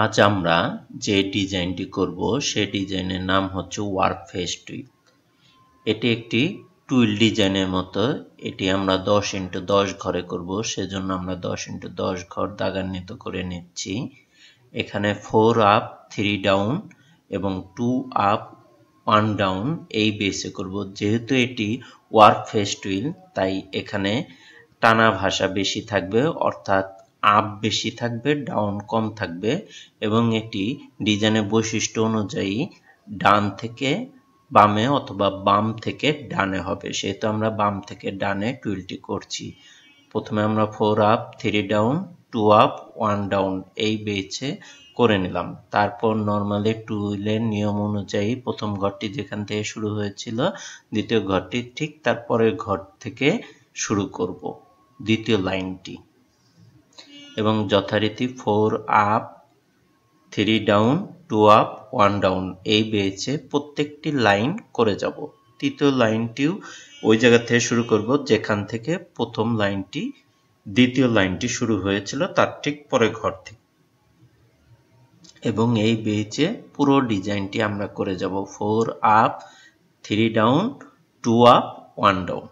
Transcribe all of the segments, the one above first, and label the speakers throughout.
Speaker 1: আজ আমরা যে ডিজাইনটি করব সে ডিজাইনের নাম হচ্ছে ওয়ার্ক ফেস টুইল এটি একটি টুইল ডিজাইনের মতো এটি আমরা দশ ইন্টু দশ ঘরে করব সেজন্য আমরা দশ ইন্টু দশ ঘর দাগান্বিত করে নিচ্ছি এখানে ফোর আপ থ্রি ডাউন এবং টু আপ ওয়ান ডাউন এই বেসে করব যেহেতু এটি ওয়ার্ক ফেস টুইল তাই এখানে টানা ভাষা বেশি থাকবে অর্থাৎ আপ বেশি থাকবে ডাউন কম থাকবে এবং এটি ডিজাইনের বৈশিষ্ট্য অনুযায়ী ডান থেকে বামে অথবা বাম থেকে ডানে হবে সেহেতু আমরা বাম থেকে ডানে টুইলটি করছি প্রথমে আমরা four up three down two up one down এই বেচে করে নিলাম তারপর নর্মালি টুইলের নিয়ম অনুযায়ী প্রথম ঘরটি যেখান থেকে শুরু হয়েছিল দ্বিতীয় ঘরটি ঠিক তারপরের ঘর থেকে শুরু করব দ্বিতীয় লাইনটি এবং যথারীতি four up three down two up one down এই বেচে প্রত্যেকটি লাইন করে যাব তৃতীয় লাইনটিও ওই জায়গা থেকে শুরু করব যেখান থেকে প্রথম লাইনটি দ্বিতীয় লাইনটি শুরু হয়েছিল তার ঠিক পরে ঘর থেকে এবং এই বেচে পুরো ডিজাইনটি আমরা করে যাব four up three down two up one down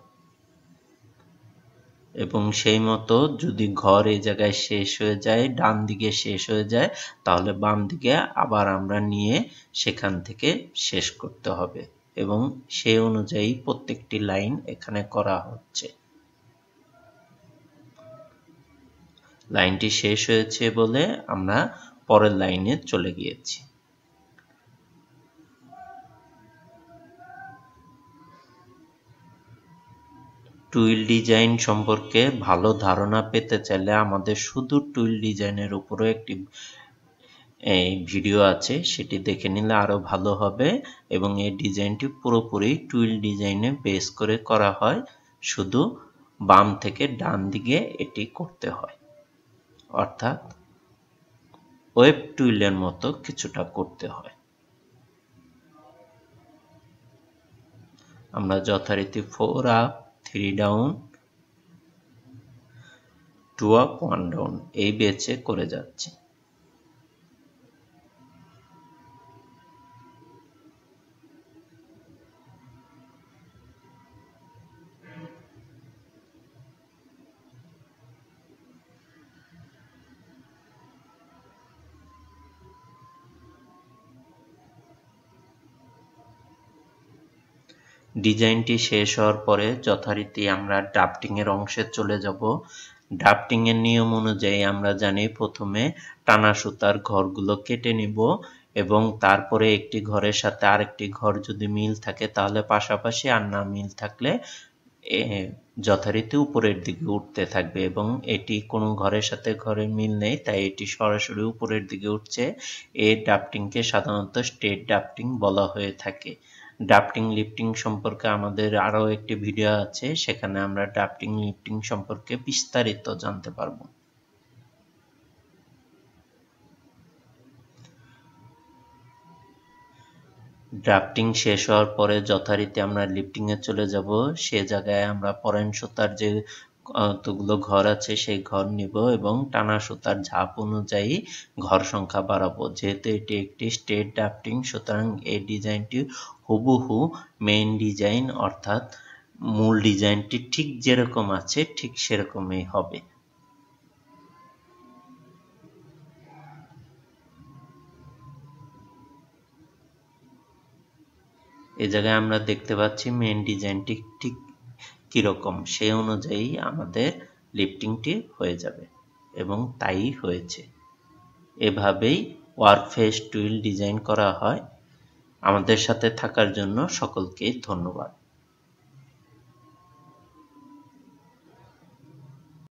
Speaker 1: এবং সেই মতো যদি ঘর এই জায়গায় শেষ হয়ে যায় ডান দিকে শেষ হয়ে যায় তাহলে বাম দিকে আবার আমরা নিয়ে সেখান থেকে শেষ করতে হবে এবং সেই অনুযায়ী প্রত্যেকটি লাইন এখানে করা হচ্ছে লাইনটি শেষ হয়েছে বলে আমরা পরের লাইনে চলে গিয়েছি টুইল ডিজাইন সম্পর্কে ভালো ধারণা পেতে চাইলে আমাদের শুধু টুইল ডিজাইনের উপরে একটি এই ভিডিও আছে সেটি দেখে নিলে আরও ভালো হবে এবং এই ডিজাইনটি পুরোপুরি টুইল ডিজাইনে বেস করে করা হয় শুধু বাম থেকে ডান দিকে এটি করতে হয় অর্থাৎ ওয়েব টুইলের মতো কিছুটা করতে হয় আমরা যথারীতি four up three down two up one down এই বেচে করে যাচ্ছে ডিজাইনটি শেষ হওয়ার পরে যথারীতি আমরা ডাফটিংয়ের অংশে চলে যাব ডাফটিংয়ের নিয়ম অনুযায়ী আমরা জানি প্রথমে টানা সুতার ঘরগুলো কেটে নিব এবং তারপরে একটি ঘরের সাথে আরেকটি ঘর যদি মিল থাকে তাহলে পাশাপাশি আর না মিল থাকলে যথারীতি উপরের দিকে উঠতে থাকবে এবং এটি কোনো ঘরের সাথে ঘরের মিল নেই তাই এটি সরাসরি উপরের দিকে উঠছে এই ডাফটিংকে সাধারণত স্টেট ডাফটিং বলা হয়ে থাকে ডাফটিং লিফটিং সম্পর্কে আমাদের আরও একটি ভিডিও আছে সেখানে আমরা ডাফটিং লিফটিং সম্পর্কে বিস্তারিত জানতে পারব ড্রাফটিং শেষ হওয়ার পরে যথারীতি আমরা লিফটিংয়ে চলে যাব সে জায়গায় আমরা পরেন সুতার যে কতগুলো ঘর আছে সেই ঘর নিব এবং টানা সুতার ঝাপ অনুযায়ী ঘর সংখ্যা বাড়াবো যেহেতু এটি একটি স্টেট ডাফটিং সুতরাং এই ডিজাইনটি হুবহু মেইন ডিজাইন অর্থাৎ মূল ডিজাইনটি ঠিক যেরকম আছে ঠিক সেরকমই হবে এ জায়গায় আমরা দেখতে পাচ্ছি মেইন ডিজাইনটি ঠিক কীরকম সেই অনুযায়ী আমাদের লিফটিংটি হয়ে যাবে এবং তাই হয়েছে এভাবেই ওয়ার্ক ফেস টুইল ডিজাইন করা হয় আমাদের সাথে থাকার জন্য সকলকে ধন্যবাদ